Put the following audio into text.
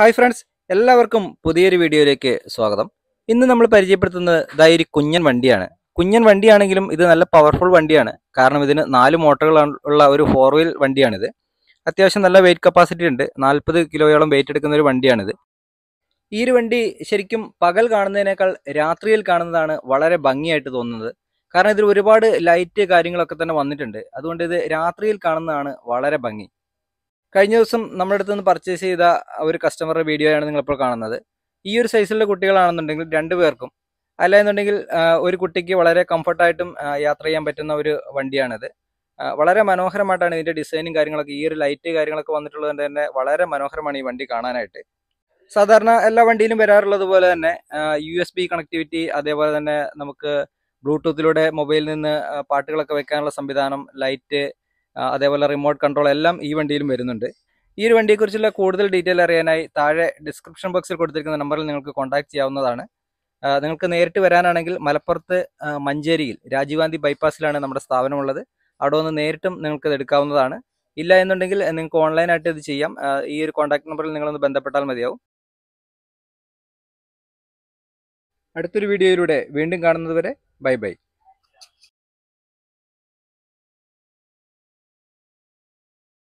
hi friends എല്ലാവർക്കും പുതിയൊരു വീഡിയോയിലേക്ക് സ്വാഗതം ഇന്ന് നമ്മൾ പരിചയപ്പെടുത്തുന്നത് ഇതായൊരു കുഞ്ഞൻ വണ്ടിയാണ് കുഞ്ഞൻ വണ്ടിയാണെങ്കിലും ഇത് നല്ല പവർഫുൾ വണ്ടിയാണ് കാരണം ഇതിന് നാല് മോട്ടറുകളുള്ള ഒരു ഫോർ വീൽ വണ്ടിയാണിത് അത്യാവശ്യം നല്ല വെയിറ്റ് കപ്പാസിറ്റി ഉണ്ട് നാൽപ്പത് കിലോയോളം വെയിറ്റ് എടുക്കുന്ന ഒരു വണ്ടിയാണിത് ഈ ഒരു വണ്ടി ശരിക്കും പകൽ കാണുന്നതിനേക്കാൾ രാത്രിയിൽ കാണുന്നതാണ് വളരെ ഭംഗിയായിട്ട് തോന്നുന്നത് കാരണം ഇതിൽ ഒരുപാട് ലൈറ്റ് കാര്യങ്ങളൊക്കെ തന്നെ വന്നിട്ടുണ്ട് അതുകൊണ്ട് ഇത് രാത്രിയിൽ കാണുന്നതാണ് വളരെ ഭംഗി കഴിഞ്ഞ ദിവസം നമ്മുടെ അടുത്ത് നിന്ന് പർച്ചേസ് ചെയ്ത ഒരു കസ്റ്റമറുടെ വീഡിയോയാണ് നിങ്ങളിപ്പോൾ കാണുന്നത് ഈ ഒരു സൈസിലുള്ള കുട്ടികളാണെന്നുണ്ടെങ്കിൽ രണ്ടു പേർക്കും എന്നുണ്ടെങ്കിൽ ഒരു കുട്ടിക്ക് വളരെ കംഫർട്ടായിട്ടും യാത്ര ചെയ്യാൻ പറ്റുന്ന ഒരു വണ്ടിയാണിത് വളരെ മനോഹരമായിട്ടാണ് ഇതിൻ്റെ ഡിസൈനും കാര്യങ്ങളൊക്കെ ഈ ഒരു ലൈറ്റ് കാര്യങ്ങളൊക്കെ വന്നിട്ടുള്ളത് തന്നെ വളരെ മനോഹരമാണ് ഈ വണ്ടി കാണാനായിട്ട് സാധാരണ എല്ലാ വണ്ടിയിലും വരാറുള്ളത് പോലെ തന്നെ യു എസ് ബി കണക്ടിവിറ്റി അതേപോലെ തന്നെ നമുക്ക് ബ്ലൂടൂത്തിലൂടെ മൊബൈലിൽ നിന്ന് പാട്ടുകളൊക്കെ വെക്കാനുള്ള സംവിധാനം ലൈറ്റ് അതേപോലെ റിമോട്ട് കൺട്രോൾ എല്ലാം ഈ വണ്ടിയിലും വരുന്നുണ്ട് ഈ ഒരു വണ്ടിയെക്കുറിച്ചുള്ള കൂടുതൽ ഡീറ്റെയിൽ അറിയാനായി താഴെ ഡിസ്ക്രിപ്ഷൻ ബോക്സിൽ കൊടുത്തിരിക്കുന്ന നമ്പറിൽ നിങ്ങൾക്ക് കോൺടാക്ട് ചെയ്യാവുന്നതാണ് നിങ്ങൾക്ക് നേരിട്ട് വരാനാണെങ്കിൽ മലപ്പുറത്ത് മഞ്ചേരിയിൽ രാജീവ് ഗാന്ധി ബൈപ്പാസിലാണ് നമ്മുടെ സ്ഥാപനമുള്ളത് അവിടെ വന്ന് നേരിട്ടും നിങ്ങൾക്ക് ഇത് എടുക്കാവുന്നതാണ് ഇല്ല എന്നുണ്ടെങ്കിൽ നിങ്ങൾക്ക് ഓൺലൈനായിട്ട് ഇത് ചെയ്യാം ഈ ഒരു കോൺടാക്ട് നമ്പറിൽ നിങ്ങളൊന്ന് ബന്ധപ്പെട്ടാൽ മതിയാവും അടുത്തൊരു വീഡിയോയിലൂടെ വീണ്ടും കാണുന്നതുവരെ ബൈ ബൈ